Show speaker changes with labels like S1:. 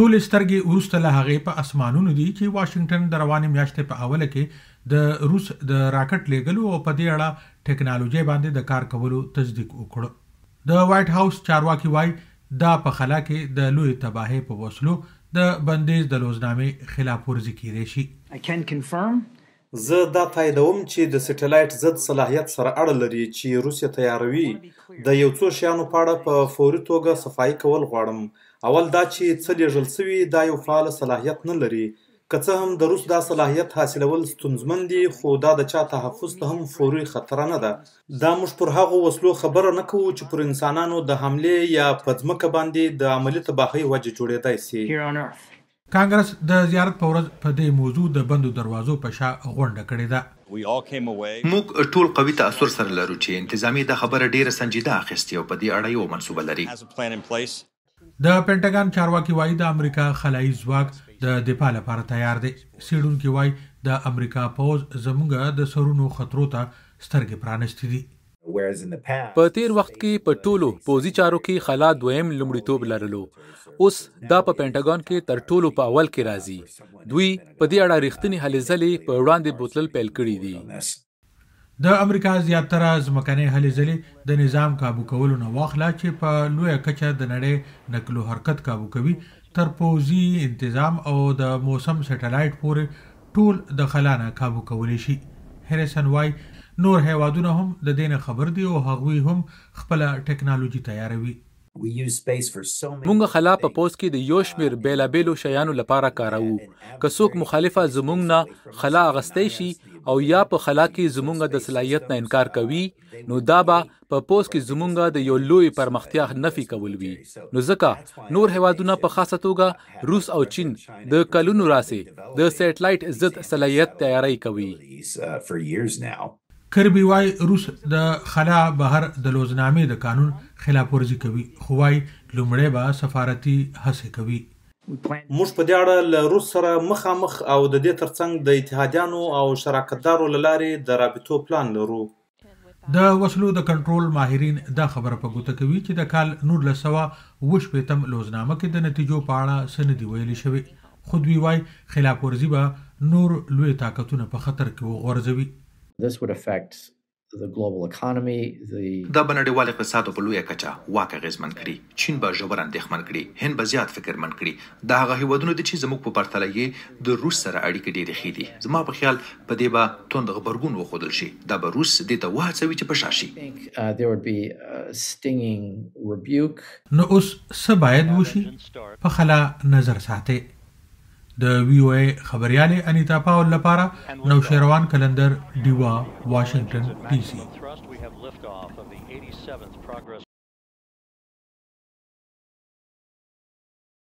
S1: ټول سترګې ورسته له هغه په اسمانونو دي چې واشنگټن د روانې میاشتې په اوله کې د روس د راکټ لیګلو او په دې اړه ټکنالوژي باندې د کار کولو تصدیق وکړ د وایټ هاوس چارواکي وایي دا په خلا کې د لوی تباہي په وسلو د بندیز د لوزنامې خلاف ورزي کیږي شي I can confirm
S2: زه دا تاییدوم چې د سټلایټ ضد صلاحیت سره اړه لري چې روسیه تیاروي د یو څو شیانو په اړه په فوري توګه صفایي کول غواړم اول دا چې څه لیږل سوي دا یو فعال صلاحیت نه لري که څه هم د روس دا صلاحیت حاصلول ستونزمن دي خو دا د چا تحفظ ته هم فوري خطر نه ده دا موږ پر هغو وسلو خبره نه کوو چې پر انسانانو د حمله یا په ځمکه باندې د عملی تباهۍ وجه جوړېدای شي
S1: کانګرس د زیارت په ورځ په دې موضوع د بندو دروازو په شا غونډه کړې
S3: ده موږ ټول قوي تاثر سره لرو چې انتظامی د خبره ډیره سنجیده اخیستې او په دې اړه یو منسوبه لري د
S1: پینټاګان چارواکي وایي د امریکا خلایي ځواک د دفاع لپاره تیار دی سیډون کې وایي د امریکا پوز زمونږ د سرونو خطرو ته سترګې پرانستې دي
S4: په تیر وخت کې په ټولو پوزي چارو کې خلا دویم لمړیتوب لرلو اوس دا په پینټاګان کې تر ټولو په اول کې راځي دوی په دې اړه رښتینی هلې ځلې په وړاندې بوتل پیل کړی دي
S1: د امریکا زیاتره ځمکنۍ هلې ځلې د نظام کابو کولو نه واخله چې په لویه کچه د نړۍ نقلو حرکت کابو کوي تر پوزي انتظام او د موسم سټلایټ پورې ټول د خلانه کابو کولی شي هریسن وای نور هیوادونه هم د دې نه خبر دي او هغوی هم خپل ټکنالوژي تیاروي
S4: مونږ خلا په پوس کې د یو شمیر بیلابیلو شیانو لپاره کاروو که څوک مخالفه زمونږ نه خلا اغستې شي او یا په خلا کې زمونږ د صلاحیت نه انکار کوي نو دا به په پوس کې زمونږ د یو لوی پرمختیا نفي کول وي نو ځکه نور هیوادونه په خاصه توګه روس او چین د کلونو راسي د سیټلایټ ضد صلاحیت تیاری کوي
S3: uh,
S1: کربي وای روس د خلا بهر د لوزنامې د قانون خلاف ورزي کوي خو وای لومړی به سفارتي هڅه کوي
S2: موږ په دې اړه له روس سره مخامخ او د دې ترڅنګ د اتحادیانو او شراکتدارو لارې د رابطو پلان لرو
S1: د وسلو د کنټرول ماهرین دا خبره په ګوته کوي چې د کال 1900 وش پیتم لوزنامه کې د نتیجو په اړه سندې ویلې شوی خود وی وای خلاف ورزي به نور لوی طاقتونه په خطر
S3: کې وغورځوي This would affect the global economy the دا به نړیوال اقتصاد په لویه کچه واک اغیزمن کړي چین به ژور اندېښمن کړي هند به زیات فکرمن کړي دا هغه هیوادونه دي چې زموږ په پرتله یې د روس سره اړیکې ډېرې ښې دي زما په خیال په دې به توند خبرګون وښودل شي دا به روس دې ته وهڅوي چې په شاشي uh,
S1: نو اوس څه باید وشي په خلا نظر ساتي د وی او ای خبريالې انیتا پاول لپاره نو
S4: شیروان کلندر دیوا
S1: واشنگټن ډي سي